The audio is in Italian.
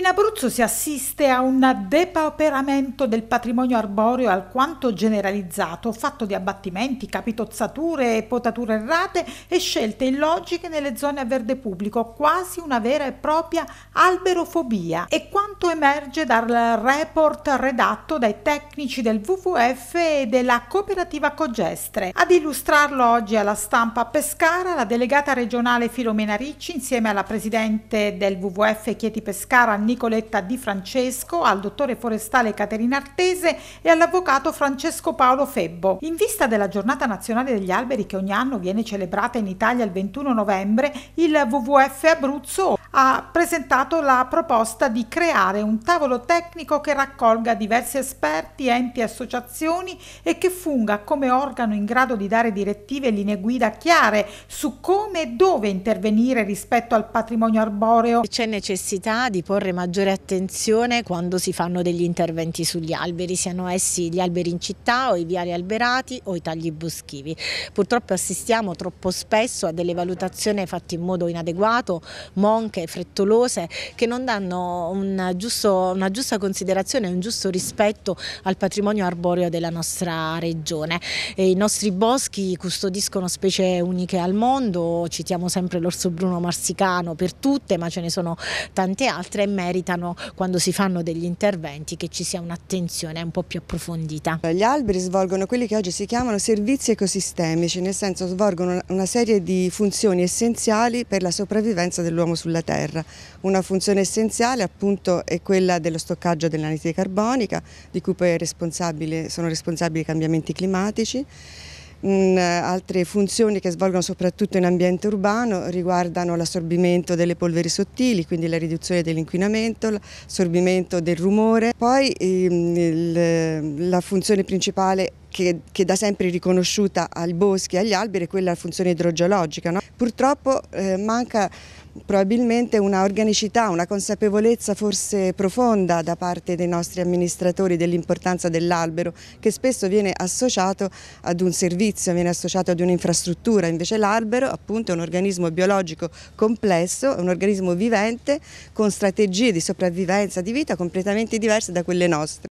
In Abruzzo si assiste a un depauperamento del patrimonio arboreo alquanto generalizzato, fatto di abbattimenti, capitozzature potature errate e scelte illogiche nelle zone a verde pubblico, quasi una vera e propria alberofobia. E quanto emerge dal report redatto dai tecnici del WWF e della cooperativa Cogestre. Ad illustrarlo oggi alla stampa a Pescara, la delegata regionale Filomena Ricci, insieme alla presidente del WWF Chieti Pescara, Nicoletta Di Francesco, al dottore forestale Caterina Artese e all'avvocato Francesco Paolo Febbo. In vista della giornata nazionale degli alberi che ogni anno viene celebrata in Italia il 21 novembre, il WWF Abruzzo ha presentato la proposta di creare un tavolo tecnico che raccolga diversi esperti, enti e associazioni e che funga come organo in grado di dare direttive e linee guida chiare su come e dove intervenire rispetto al patrimonio arboreo. C'è necessità di porre maggiore attenzione quando si fanno degli interventi sugli alberi, siano essi gli alberi in città o i viali alberati o i tagli boschivi. Purtroppo assistiamo troppo spesso a delle valutazioni fatte in modo inadeguato, monche secche, frettolose, che non danno un giusto, una giusta considerazione e un giusto rispetto al patrimonio arboreo della nostra regione. E I nostri boschi custodiscono specie uniche al mondo, citiamo sempre l'orso bruno marsicano per tutte, ma ce ne sono tante altre e meritano quando si fanno degli interventi che ci sia un'attenzione un po' più approfondita. Gli alberi svolgono quelli che oggi si chiamano servizi ecosistemici, nel senso svolgono una serie di funzioni essenziali per la sopravvivenza dell'uomo sulla Terra terra. Una funzione essenziale appunto è quella dello stoccaggio dell'anidride carbonica, di cui poi responsabile, sono responsabili i cambiamenti climatici. Eh, altre funzioni che svolgono soprattutto in ambiente urbano riguardano l'assorbimento delle polveri sottili, quindi la riduzione dell'inquinamento, l'assorbimento del rumore. Poi ehm, il, la funzione principale che, che, da sempre è riconosciuta al bosco e agli alberi è quella funzione idrogeologica. No? Purtroppo eh, manca probabilmente una organicità, una consapevolezza forse profonda da parte dei nostri amministratori dell'importanza dell'albero che spesso viene associato ad un servizio, viene associato ad un'infrastruttura, invece l'albero appunto è un organismo biologico complesso, è un organismo vivente con strategie di sopravvivenza, di vita completamente diverse da quelle nostre.